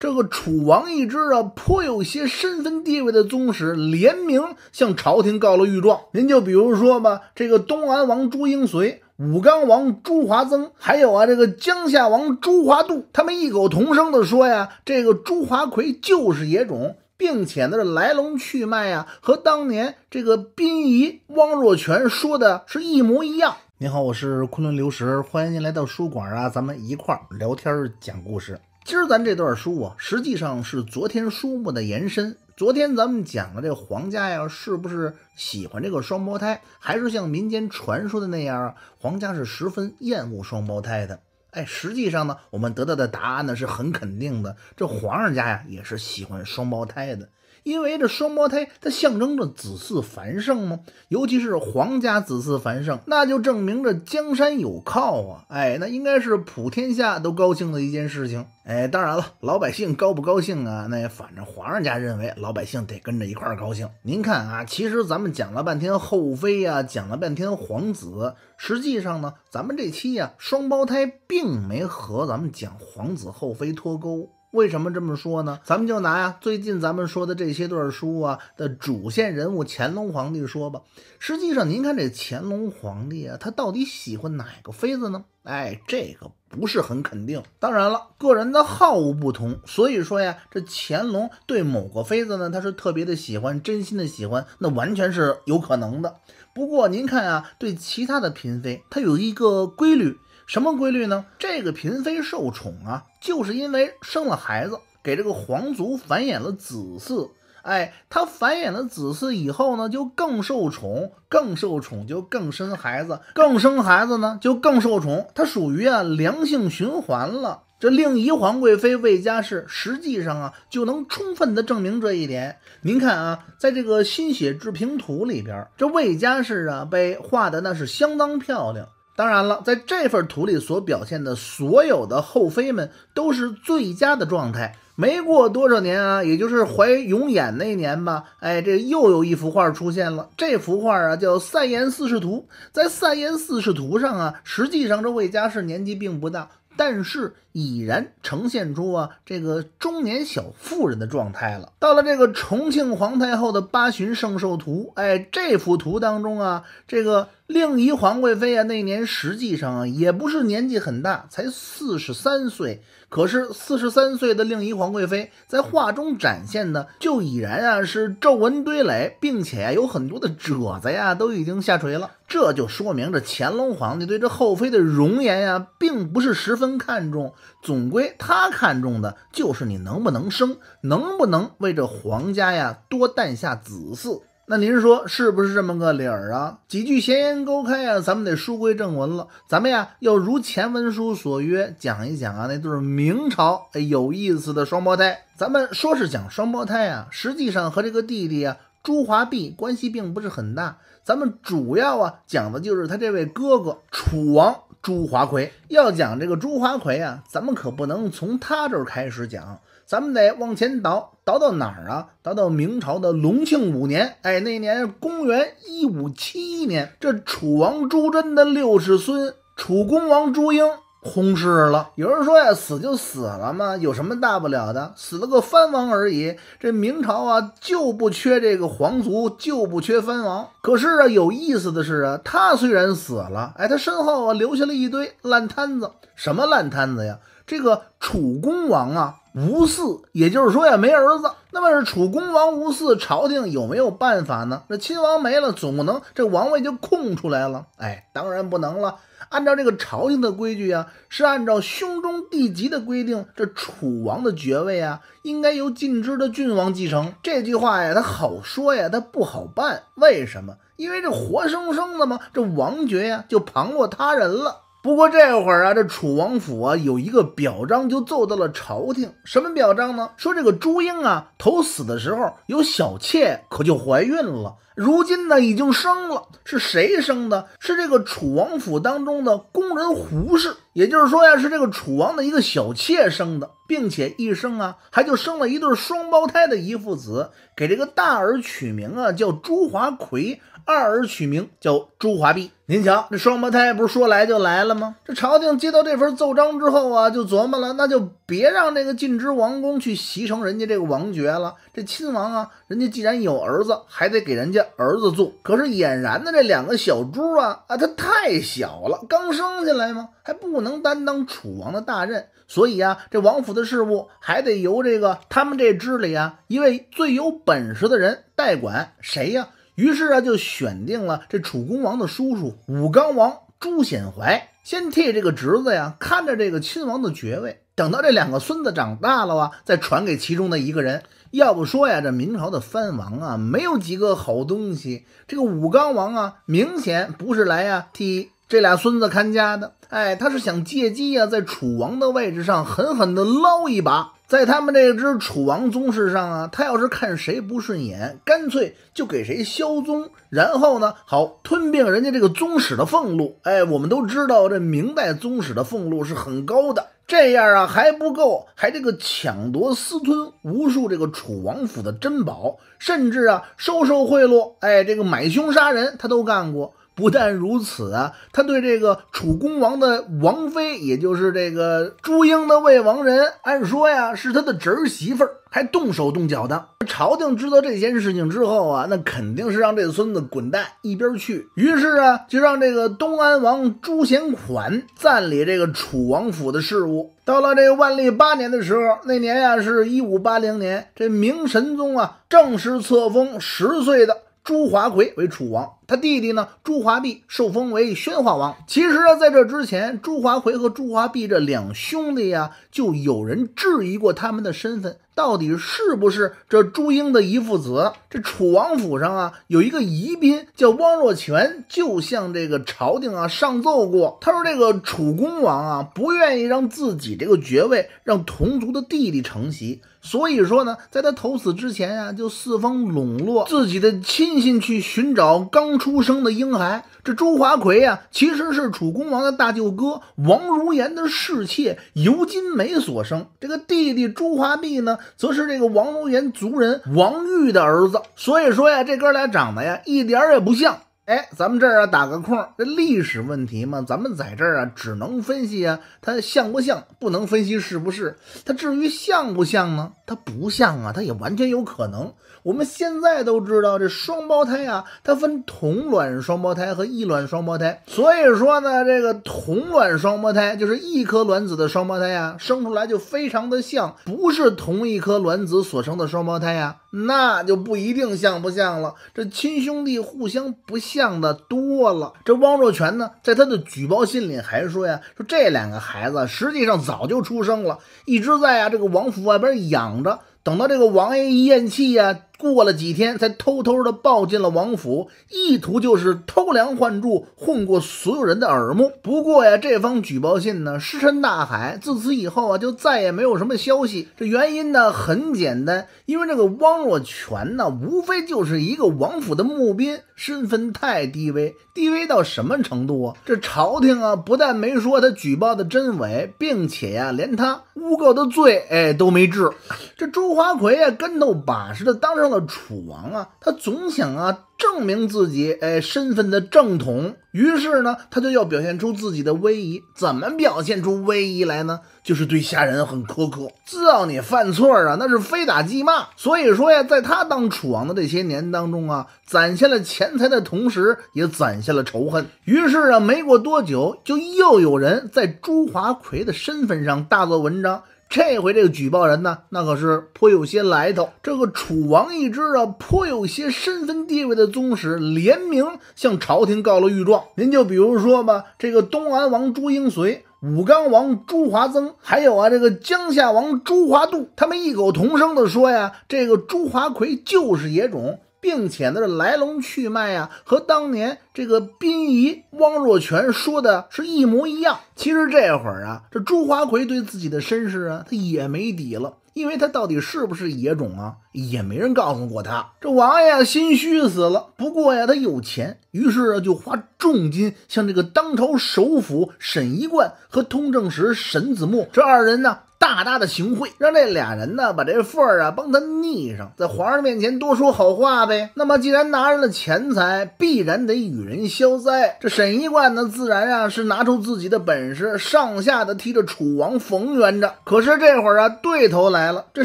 这个楚王一支啊，颇有些身份地位的宗室联名向朝廷告了御状。您就比如说吧，这个东安王朱英随、武冈王朱华增，还有啊这个江夏王朱华度，他们异口同声的说呀，这个朱华奎就是野种，并且呢来龙去脉啊，和当年这个宾仪汪若泉说的是一模一样。您好，我是昆仑流石，欢迎您来到书馆啊，咱们一块儿聊天讲故事。今儿咱这段书啊，实际上是昨天书目的延伸。昨天咱们讲了这皇家呀，是不是喜欢这个双胞胎？还是像民间传说的那样啊，皇家是十分厌恶双胞胎的？哎，实际上呢，我们得到的答案呢是很肯定的，这皇上家呀也是喜欢双胞胎的。因为这双胞胎，它象征着子嗣繁盛嘛，尤其是皇家子嗣繁盛，那就证明这江山有靠啊！哎，那应该是普天下都高兴的一件事情。哎，当然了，老百姓高不高兴啊？那也反正皇上家认为老百姓得跟着一块高兴。您看啊，其实咱们讲了半天后妃啊，讲了半天皇子，实际上呢，咱们这期啊，双胞胎并没和咱们讲皇子后妃脱钩。为什么这么说呢？咱们就拿呀最近咱们说的这些段书啊的主线人物乾隆皇帝说吧。实际上，您看这乾隆皇帝啊，他到底喜欢哪个妃子呢？哎，这个不是很肯定。当然了，个人的好恶不同，所以说呀，这乾隆对某个妃子呢，他是特别的喜欢，真心的喜欢，那完全是有可能的。不过您看啊，对其他的嫔妃，他有一个规律。什么规律呢？这个嫔妃受宠啊，就是因为生了孩子，给这个皇族繁衍了子嗣。哎，她繁衍了子嗣以后呢，就更受宠，更受宠就更生孩子，更生孩子呢就更受宠，她属于啊良性循环了。这令宜皇贵妃魏佳氏，实际上啊就能充分的证明这一点。您看啊，在这个《新血治平图》里边，这魏佳氏啊被画的那是相当漂亮。当然了，在这份图里所表现的所有的后妃们都是最佳的状态。没过多少年啊，也就是怀永琰那年吧。哎，这又有一幅画出现了。这幅画啊叫《塞颜四世图》。在《塞颜四世图》上啊，实际上这魏家世年纪并不大。但是已然呈现出啊这个中年小妇人的状态了。到了这个重庆皇太后的八旬圣寿图，哎，这幅图当中啊，这个令仪皇贵妃啊，那年实际上啊也不是年纪很大，才四十三岁。可是四十三岁的令仪皇贵妃在画中展现的，就已然啊是皱纹堆垒，并且有很多的褶子呀都已经下垂了。这就说明这乾隆皇帝对这后妃的容颜呀，并不是十分看重。总归他看重的，就是你能不能生，能不能为这皇家呀多诞下子嗣。那您说是不是这么个理儿啊？几句闲言勾开啊，咱们得书归正文了。咱们呀，要如前文书所约，讲一讲啊，那就是明朝有意思的双胞胎。咱们说是讲双胞胎啊，实际上和这个弟弟啊。朱华碧关系并不是很大，咱们主要啊讲的就是他这位哥哥楚王朱华奎。要讲这个朱华奎啊，咱们可不能从他这儿开始讲，咱们得往前倒，倒到哪儿啊？倒到明朝的隆庆五年，哎，那年公元一五七一年，这楚王朱桢的六世孙楚恭王朱英。轰事了！有人说呀，死就死了嘛，有什么大不了的？死了个藩王而已。这明朝啊，就不缺这个皇族，就不缺藩王。可是啊，有意思的是啊，他虽然死了，哎，他身后啊，留下了一堆烂摊子。什么烂摊子呀？这个楚恭王啊。无嗣，也就是说呀，没儿子。那么是楚恭王无嗣，朝廷有没有办法呢？这亲王没了，总不能这王位就空出来了。哎，当然不能了。按照这个朝廷的规矩啊，是按照兄终弟及的规定，这楚王的爵位啊，应该由近之的郡王继承。这句话呀，他好说呀，他不好办。为什么？因为这活生生的嘛，这王爵呀，就旁落他人了。不过这会儿啊，这楚王府啊有一个表彰，就奏到了朝廷。什么表彰呢？说这个朱英啊，头死的时候有小妾，可就怀孕了。如今呢，已经生了，是谁生的？是这个楚王府当中的宫人胡氏，也就是说呀，是这个楚王的一个小妾生的，并且一生啊，还就生了一对双胞胎的一父子，给这个大儿取名啊叫朱华奎，二儿取名叫朱华碧。您瞧，这双胞胎不是说来就来了吗？这朝廷接到这份奏章之后啊，就琢磨了，那就。别让这个晋之王公去袭承人家这个王爵了。这亲王啊，人家既然有儿子，还得给人家儿子做。可是俨然的这两个小猪啊啊，他太小了，刚生下来吗？还不能担当楚王的大任。所以啊，这王府的事务还得由这个他们这支里啊一位最有本事的人代管。谁呀？于是啊，就选定了这楚恭王的叔叔武冈王朱显怀，先替这个侄子呀看着这个亲王的爵位。等到这两个孙子长大了啊，再传给其中的一个人。要不说呀，这明朝的藩王啊，没有几个好东西。这个武冈王啊，明显不是来呀替这俩孙子看家的。哎，他是想借机呀，在楚王的位置上狠狠地捞一把。在他们这支楚王宗室上啊，他要是看谁不顺眼，干脆就给谁削宗。然后呢，好吞并人家这个宗室的俸禄。哎，我们都知道，这明代宗室的俸禄是很高的。这样啊还不够，还这个抢夺、私吞无数这个楚王府的珍宝，甚至啊收受贿赂，哎，这个买凶杀人他都干过。不但如此啊，他对这个楚恭王的王妃，也就是这个朱英的未亡人，按说呀是他的侄媳妇儿，还动手动脚的。朝廷知道这件事情之后啊，那肯定是让这孙子滚蛋一边去。于是啊，就让这个东安王朱贤款暂理这个楚王府的事务。到了这万历八年的时候，那年呀是一五八零年，这明神宗啊正式册封十岁的。朱华奎为楚王，他弟弟呢？朱华弼受封为宣化王。其实啊，在这之前，朱华奎和朱华弼这两兄弟呀，就有人质疑过他们的身份。到底是不是这朱英的遗父子？这楚王府上啊，有一个宜宾叫汪若泉，就向这个朝廷啊上奏过。他说这个楚恭王啊，不愿意让自己这个爵位让同族的弟弟承袭，所以说呢，在他投死之前啊，就四方笼络自己的亲信去寻找刚出生的婴孩。这朱华奎呀，其实是楚恭王的大舅哥王如言的侍妾尤金梅所生。这个弟弟朱华碧呢，则是这个王如言族人王玉的儿子。所以说呀，这哥俩长得呀，一点也不像。哎，咱们这儿啊打个空，这历史问题嘛，咱们在这儿啊只能分析啊，它像不像，不能分析是不是。它至于像不像呢？它不像啊，它也完全有可能。我们现在都知道这双胞胎啊，它分同卵双胞胎和异卵双胞胎。所以说呢，这个同卵双胞胎就是一颗卵子的双胞胎啊，生出来就非常的像，不是同一颗卵子所生的双胞胎呀。那就不一定像不像了。这亲兄弟互相不像的多了。这汪若全呢，在他的举报信里还说呀，说这两个孩子实际上早就出生了，一直在啊这个王府外边养着，等到这个王爷一咽气呀。过了几天，才偷偷的抱进了王府，意图就是偷梁换柱，混过所有人的耳目。不过呀，这封举报信呢，石沉大海。自此以后啊，就再也没有什么消息。这原因呢，很简单，因为这个汪若全呢，无非就是一个王府的募兵，身份太低微，低微到什么程度啊？这朝廷啊，不但没说他举报的真伪，并且呀，连他污垢的罪，哎，都没治。这周华奎呀，跟头把式的，当时了楚王啊，他总想啊证明自己哎身份的正统，于是呢，他就要表现出自己的威仪。怎么表现出威仪来呢？就是对下人很苛刻，只要你犯错啊，那是非打即骂。所以说呀，在他当楚王的这些年当中啊，攒下了钱财的同时，也攒下了仇恨。于是啊，没过多久，就又有人在朱华奎的身份上大做文章。这回这个举报人呢，那可是颇有些来头。这个楚王一支啊，颇有些身份地位的宗室联名向朝廷告了御状。您就比如说吧，这个东安王朱英隋、武冈王朱华曾，还有啊这个江夏王朱华度，他们异口同声的说呀，这个朱华奎就是野种。并且呢，这来龙去脉啊，和当年这个宾仪汪若泉说的是一模一样。其实这会儿啊，这朱华奎对自己的身世啊，他也没底了，因为他到底是不是野种啊，也没人告诉过他。这王爷心虚死了，不过呀，他有钱，于是就花重金向这个当朝首辅沈一贯和通政使沈子木这二人呢。大大的行贿，让这俩人呢把这份儿啊帮他腻上，在皇上面前多说好话呗。那么既然拿了钱财，必然得与人消灾。这沈一贯呢，自然啊是拿出自己的本事，上下的替着楚王逢冤着。可是这会儿啊，对头来了。这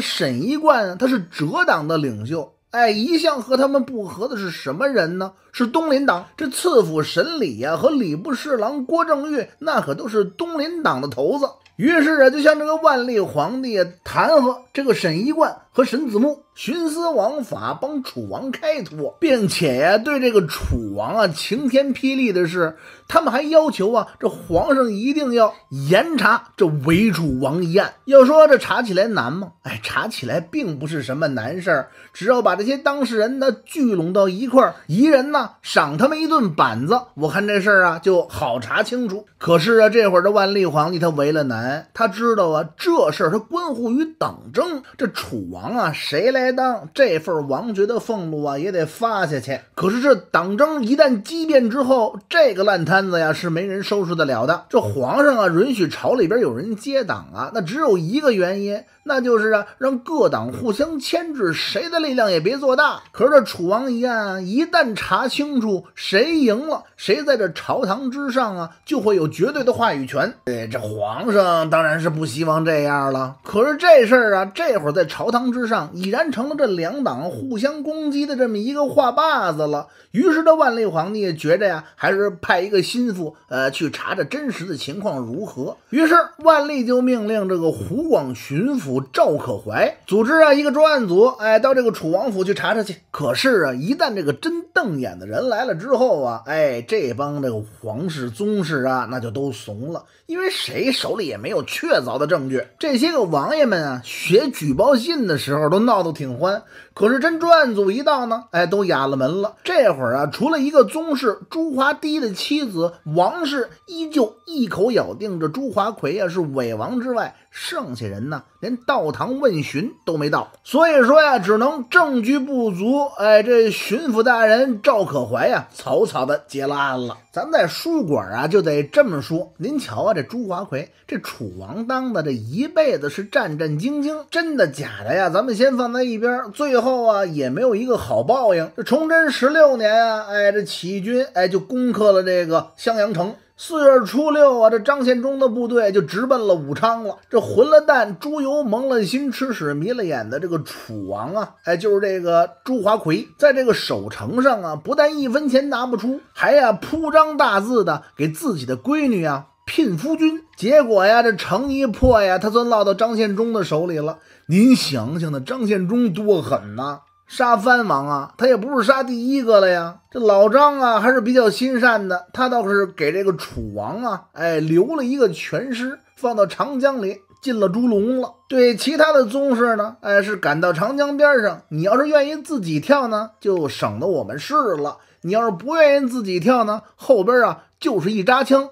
沈一贯啊，他是浙党的领袖，哎，一向和他们不和的是什么人呢？是东林党。这次辅沈礼呀，和礼部侍郎郭正玉，那可都是东林党的头子。于是啊，就向这个万历皇帝弹劾这个沈一贯和沈子木徇私枉法，帮楚王开脱，并且呀，对这个楚王啊晴天霹雳的是，他们还要求啊，这皇上一定要严查这韦楚王一案。要说这查起来难吗？哎，查起来并不是什么难事儿，只要把这些当事人呢聚拢到一块儿，一人呢赏他们一顿板子，我看这事儿啊就好查清楚。可是啊，这会儿的万历皇帝他为了难。他知道啊，这事儿他关乎于党争。这楚王啊，谁来当这份王爵的俸禄啊，也得发下去。可是这党争一旦激变之后，这个烂摊子呀，是没人收拾得了的。这皇上啊，允许朝里边有人接党啊，那只有一个原因，那就是啊，让各党互相牵制，谁的力量也别做大。可是这楚王一案一旦查清楚，谁赢了，谁在这朝堂之上啊，就会有绝对的话语权。哎，这皇上。当然是不希望这样了。可是这事儿啊，这会儿在朝堂之上已然成了这两党互相攻击的这么一个话把子了。于是这万历皇帝觉着呀，还是派一个心腹，呃，去查查真实的情况如何。于是万历就命令这个湖广巡抚赵可怀组织啊一个专案组，哎，到这个楚王府去查查去。可是啊，一旦这个真瞪眼的人来了之后啊，哎，这帮这个皇室宗室啊，那就都怂了，因为谁手里也。没。没有确凿的证据，这些个王爷们啊，写举报信的时候都闹得挺欢。可是真专案组一到呢，哎，都哑了门了。这会儿啊，除了一个宗室朱华低的妻子王氏依旧一口咬定这朱华奎呀是伪王之外，剩下人呢？连道堂问询都没到，所以说呀，只能证据不足。哎，这巡抚大人赵可怀呀，草草的结了案了。咱在书馆啊，就得这么说。您瞧啊，这朱华奎，这楚王当的这一辈子是战战兢兢，真的假的呀？咱们先放在一边。最后啊，也没有一个好报应。这崇祯十六年啊，哎，这起义军哎就攻克了这个襄阳城。四月初六啊，这张献忠的部队就直奔了武昌了。这混了蛋、猪油蒙了心、吃屎迷了眼的这个楚王啊，哎，就是这个朱华奎，在这个守城上啊，不但一分钱拿不出，还呀铺张大字的给自己的闺女啊聘夫君。结果呀，这城一破呀，他算落到张献忠的手里了。您想想，那张献忠多狠呐！杀藩王啊，他也不是杀第一个了呀。这老张啊，还是比较心善的，他倒是给这个楚王啊，哎，留了一个全尸，放到长江里，进了猪笼了。对其他的宗室呢，哎，是赶到长江边上。你要是愿意自己跳呢，就省得我们试了；你要是不愿意自己跳呢，后边啊就是一扎枪。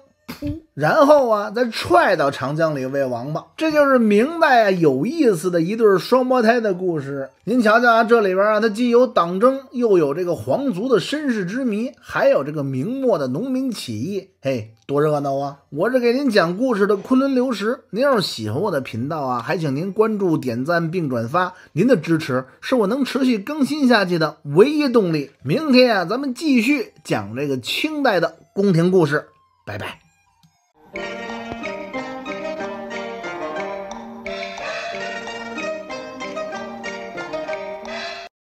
然后啊，再踹到长江里喂王八，这就是明代啊有意思的一对双胞胎的故事。您瞧瞧啊，这里边啊，它既有党争，又有这个皇族的身世之谜，还有这个明末的农民起义，嘿，多热闹啊！我是给您讲故事的昆仑流石，您要是喜欢我的频道啊，还请您关注、点赞并转发。您的支持是我能持续更新下去的唯一动力。明天啊，咱们继续讲这个清代的宫廷故事，拜拜。